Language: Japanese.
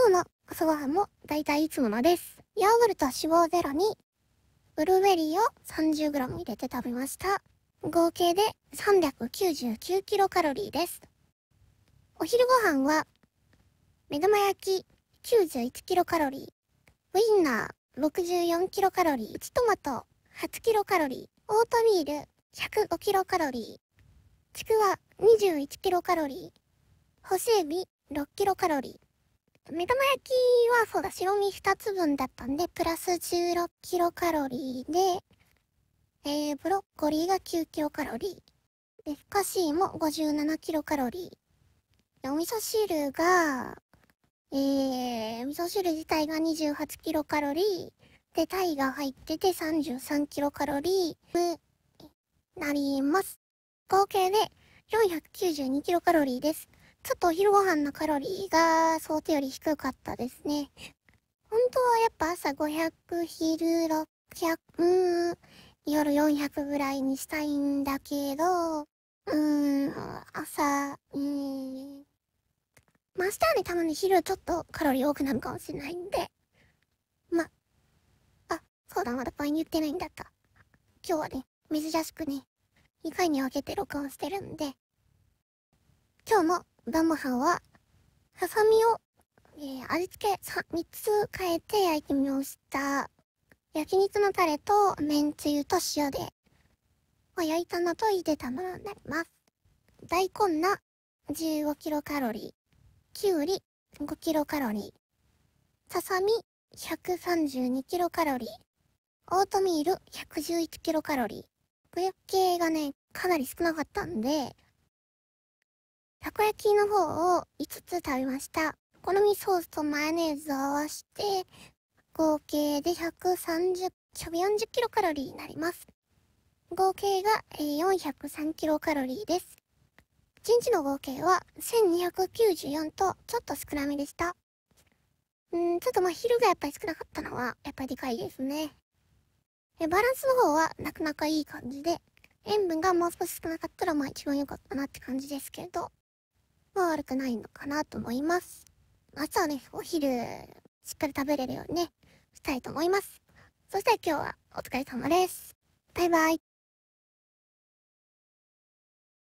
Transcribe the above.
今日の朝ごはんもだいたいいつものです。ヨーグルト脂肪ゼロに、ブルーベリーを 30g 入れて食べました。合計で 399kcal です。お昼ご飯は、目玉焼き 91kcal、ウインナー 64kcal、1トマト 8kcal、オートミール 105kcal、ちくわ 21kcal、干し海ビ 6kcal、目玉焼きはそうだ、白身2つ分だったんで、プラス16キロカロリーで、えー、ブロッコリーが9キロカロリー。で、ふかしも57キロカロリー。で、お味噌汁が、えー、味噌汁自体が28キロカロリー。で、タイが入ってて33キロカロリーになります。合計で492キロカロリーです。ちょっとお昼ご飯のカロリーが想定より低かったですね。本当はやっぱ朝500、昼600、うん、夜400ぐらいにしたいんだけど、うーん、朝、うん。マスターはね、たまに昼ちょっとカロリー多くなるかもしれないんで。ま、あ、そうだ、まだ場合に言ってないんだった。今日はね、珍しくね、2回に分けて録音してるんで、今日もダムハんは、ささみを、えー、味付け 3, 3つ変えて焼いてみました。焼肉のタレと、麺つゆと塩で、まあ、焼いたのと茹でたものになります。大根菜、15キロカロリー。きゅうり、5キロカロリー。ささみ、132キロカロリー。オートミール、111キロカロリー。グレ系がね、かなり少なかったんで、たこ焼きの方を5つ食べました。お好みソースとマヨネーズを合わして、合計で130、ちょび40キロカロリーになります。合計が403キロカロリーです。1日の合計は1294とちょっと少なめでした。うんちょっとまあ昼がやっぱり少なかったのはやっぱりでかいですね。バランスの方はなかなかいい感じで、塩分がもう少し少なかったらまあ一番良かったなって感じですけれど、まあ悪くないのかなと思います。まずはね、お昼、しっかり食べれるようにね、したいと思います。そして今日はお疲れ様です。バイバイ。